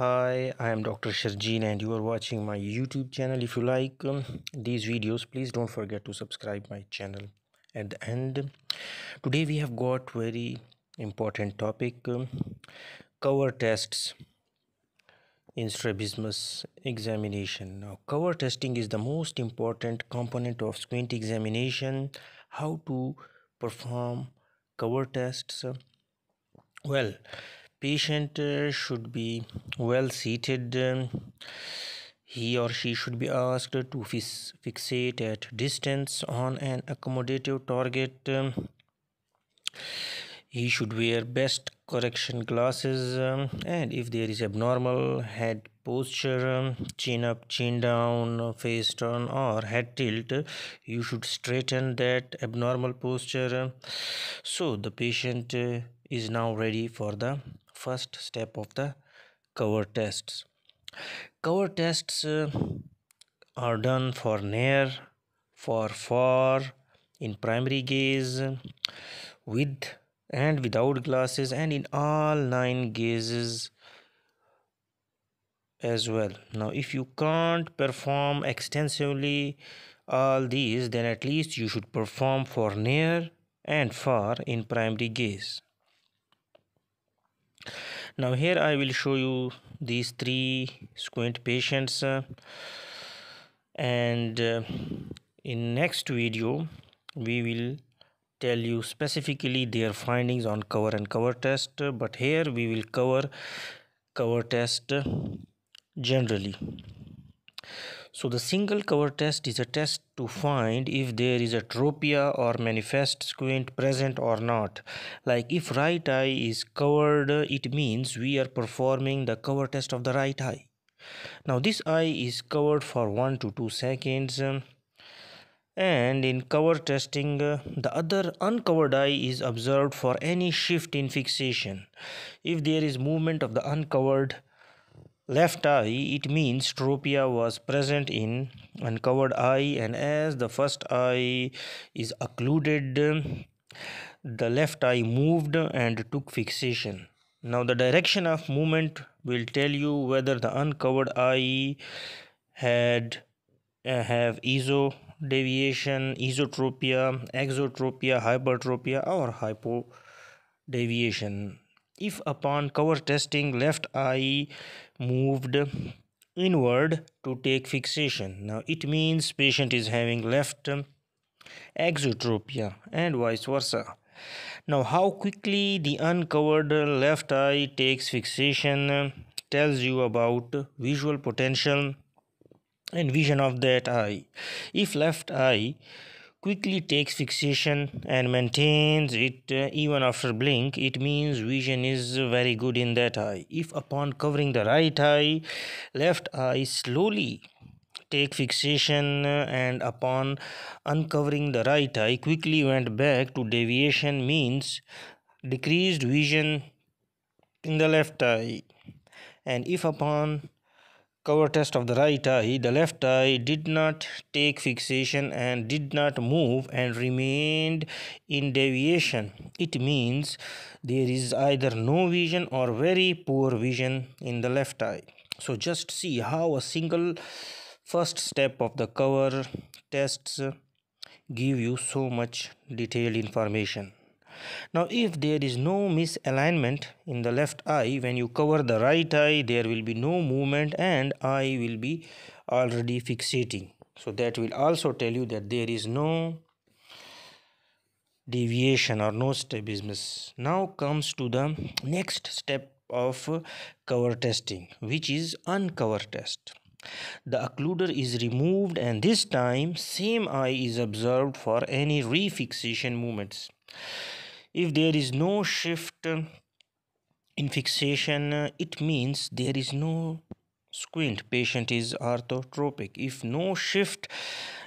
hi i am dr sharjeen and you are watching my youtube channel if you like um, these videos please don't forget to subscribe my channel at the end today we have got very important topic um, cover tests in strabismus examination now cover testing is the most important component of squint examination how to perform cover tests well patient uh, should be well seated um, he or she should be asked to fix, fixate at distance on an accommodative target um, he should wear best correction glasses um, and if there is abnormal head posture chin up chin down face turn or head tilt you should straighten that abnormal posture so the patient uh, is now ready for the first step of the cover tests cover tests uh, are done for near for far in primary gaze with and without glasses and in all nine gazes as well now if you can't perform extensively all these then at least you should perform for near and far in primary gaze now here I will show you these three squint patients uh, and uh, in next video we will tell you specifically their findings on cover and cover test but here we will cover cover test generally so the single cover test is a test to find if there is a tropia or manifest squint present or not. Like if right eye is covered, it means we are performing the cover test of the right eye. Now this eye is covered for 1 to 2 seconds and in cover testing the other uncovered eye is observed for any shift in fixation if there is movement of the uncovered left eye it means tropia was present in uncovered eye and as the first eye is occluded the left eye moved and took fixation now the direction of movement will tell you whether the uncovered eye had uh, have iso deviation, esotropia, exotropia, hypertropia or hypodeviation if upon cover testing left eye moved inward to take fixation now it means patient is having left um, exotropia and vice versa now how quickly the uncovered left eye takes fixation um, tells you about visual potential and vision of that eye if left eye quickly takes fixation and maintains it uh, even after blink it means vision is very good in that eye if upon covering the right eye left eye slowly take fixation uh, and upon uncovering the right eye quickly went back to deviation means decreased vision in the left eye and if upon cover test of the right eye the left eye did not take fixation and did not move and remained in deviation it means there is either no vision or very poor vision in the left eye so just see how a single first step of the cover tests give you so much detailed information now if there is no misalignment in the left eye when you cover the right eye there will be no movement and eye will be already fixating so that will also tell you that there is no deviation or no strabismus now comes to the next step of cover testing which is uncover test the occluder is removed and this time same eye is observed for any refixation movements if there is no shift in fixation it means there is no squint patient is orthotropic if no shift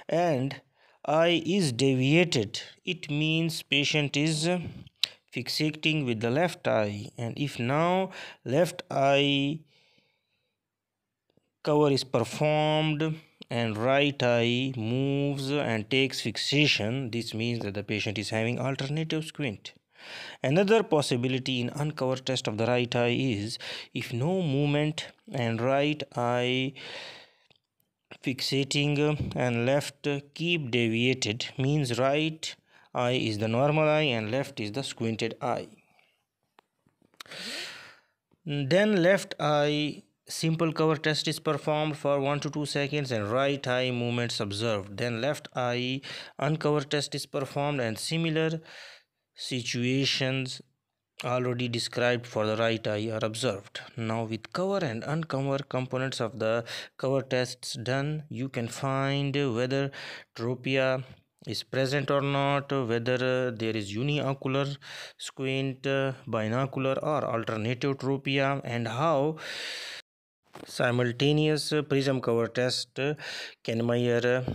and eye is deviated it means patient is fixating with the left eye and if now left eye cover is performed and right eye moves and takes fixation this means that the patient is having alternative squint another possibility in uncovered test of the right eye is if no movement and right eye fixating and left keep deviated means right eye is the normal eye and left is the squinted eye then left eye Simple cover test is performed for 1 to 2 seconds and right eye movements observed. Then left eye uncover test is performed and similar situations already described for the right eye are observed. Now with cover and uncover components of the cover tests done, you can find whether tropia is present or not whether uh, there is uniocular squint uh, binocular or alternative tropia and how simultaneous uh, prism cover test uh, can measure uh,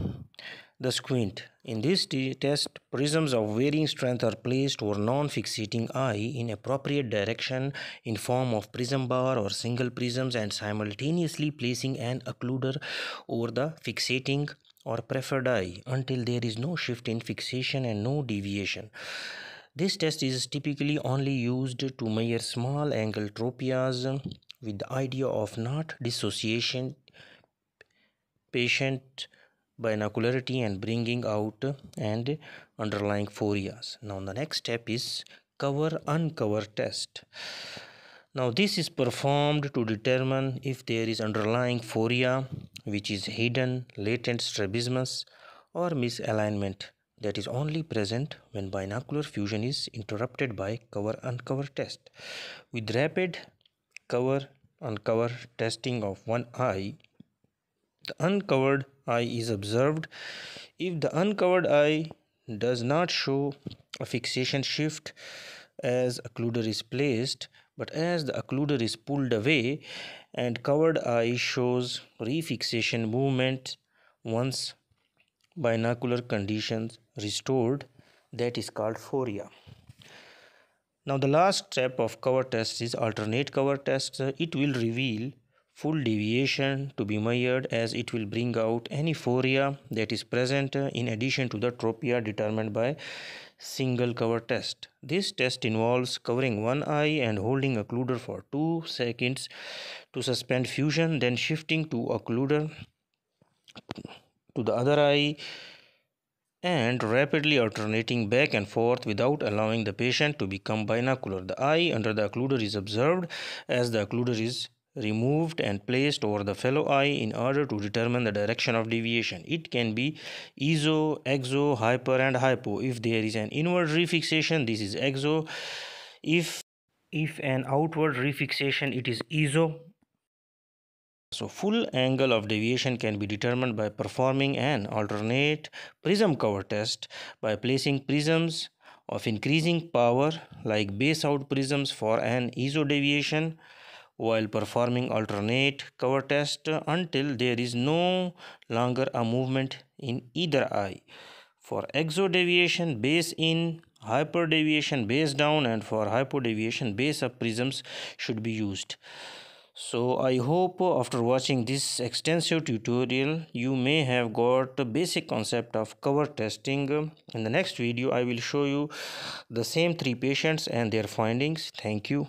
the squint. In this test, prisms of varying strength are placed over non-fixating eye in appropriate direction in form of prism bar or single prisms and simultaneously placing an occluder over the fixating or preferred eye until there is no shift in fixation and no deviation. This test is typically only used to measure small angle tropias with the idea of not dissociation patient binocularity and bringing out and underlying phobias now the next step is cover uncover test now this is performed to determine if there is underlying phoria which is hidden latent strabismus or misalignment that is only present when binocular fusion is interrupted by cover uncover test with rapid cover uncover testing of one eye the uncovered eye is observed if the uncovered eye does not show a fixation shift as occluder is placed but as the occluder is pulled away and covered eye shows refixation movement once binocular conditions restored that is called phoria now the last step of cover test is alternate cover test. It will reveal full deviation to be measured as it will bring out any foria that is present in addition to the tropia determined by single cover test. This test involves covering one eye and holding occluder for 2 seconds to suspend fusion then shifting to occluder to the other eye and rapidly alternating back and forth without allowing the patient to become binocular. The eye under the occluder is observed as the occluder is removed and placed over the fellow eye in order to determine the direction of deviation. It can be exo, exo, hyper and hypo. If there is an inward refixation, this is exo. If if an outward refixation, it is exo. So full angle of deviation can be determined by performing an alternate prism cover test by placing prisms of increasing power like base out prisms for an iso deviation while performing alternate cover test until there is no longer a movement in either eye. For exo deviation base in, hyperdeviation base down and for hypodeviation base up prisms should be used so i hope after watching this extensive tutorial you may have got the basic concept of cover testing in the next video i will show you the same three patients and their findings thank you